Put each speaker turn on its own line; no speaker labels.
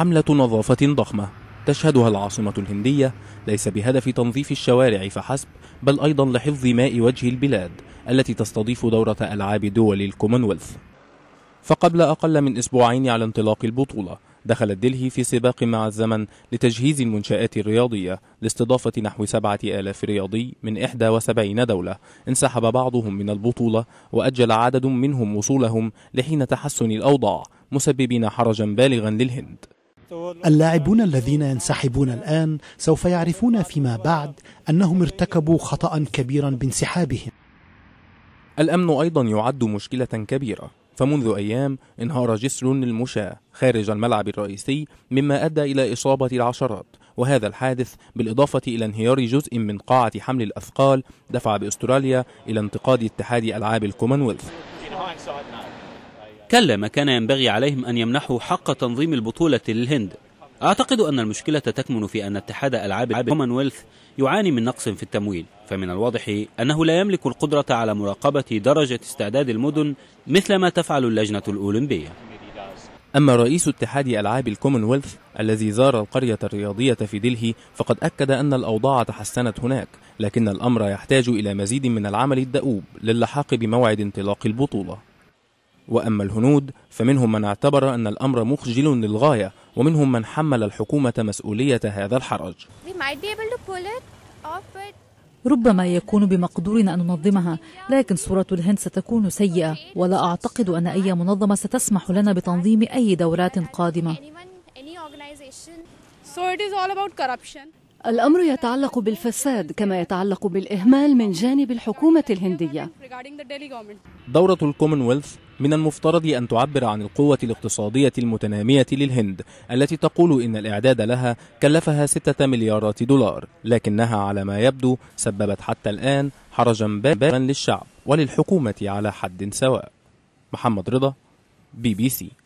حملة نظافة ضخمة تشهدها العاصمة الهندية ليس بهدف تنظيف الشوارع فحسب بل أيضا لحفظ ماء وجه البلاد التي تستضيف دورة ألعاب دول الكومنولث فقبل أقل من أسبوعين على انطلاق البطولة دخلت دلهي في سباق مع الزمن لتجهيز المنشآت الرياضية لاستضافة نحو سبعة آلاف رياضي من 71 دولة انسحب بعضهم من البطولة وأجل عدد منهم وصولهم لحين تحسن الأوضاع مسببين حرجا بالغا للهند
اللاعبون الذين ينسحبون الآن سوف يعرفون فيما بعد أنهم ارتكبوا خطأ كبيرا بانسحابهم
الأمن أيضا يعد مشكلة كبيرة فمنذ أيام انهار جسر للمشاة خارج الملعب الرئيسي مما أدى إلى إصابة العشرات وهذا الحادث بالإضافة إلى انهيار جزء من قاعة حمل الأثقال دفع بأستراليا إلى انتقاد اتحاد ألعاب الكومنولث
كلا ما كان ينبغي عليهم أن يمنحوا حق تنظيم البطولة للهند أعتقد أن المشكلة تكمن في أن اتحاد ألعاب الكومنولث يعاني من نقص في التمويل فمن الواضح أنه لا يملك القدرة على مراقبة درجة استعداد المدن مثل ما تفعل اللجنة الأولمبية أما رئيس اتحاد ألعاب الكومنولث الذي زار
القرية الرياضية في دلهي فقد أكد أن الأوضاع تحسنت هناك لكن الأمر يحتاج إلى مزيد من العمل الدؤوب للحاق بموعد انطلاق البطولة وأما الهنود فمنهم من اعتبر أن الأمر مخجل للغاية ومنهم من حمل الحكومة مسؤولية هذا الحرج
ربما يكون بمقدورنا أن ننظمها لكن صورة الهند ستكون سيئة ولا أعتقد أن أي منظمة ستسمح لنا بتنظيم أي دورات قادمة الأمر يتعلق بالفساد كما يتعلق بالإهمال من جانب الحكومة الهندية
دورة الكومنولث من المفترض أن تعبر عن القوة الاقتصادية المتنامية للهند التي تقول إن الإعداد لها كلفها 6 مليارات دولار لكنها على ما يبدو سببت حتى الآن حرجا بابا للشعب وللحكومة على حد سواء محمد رضا
بي بي سي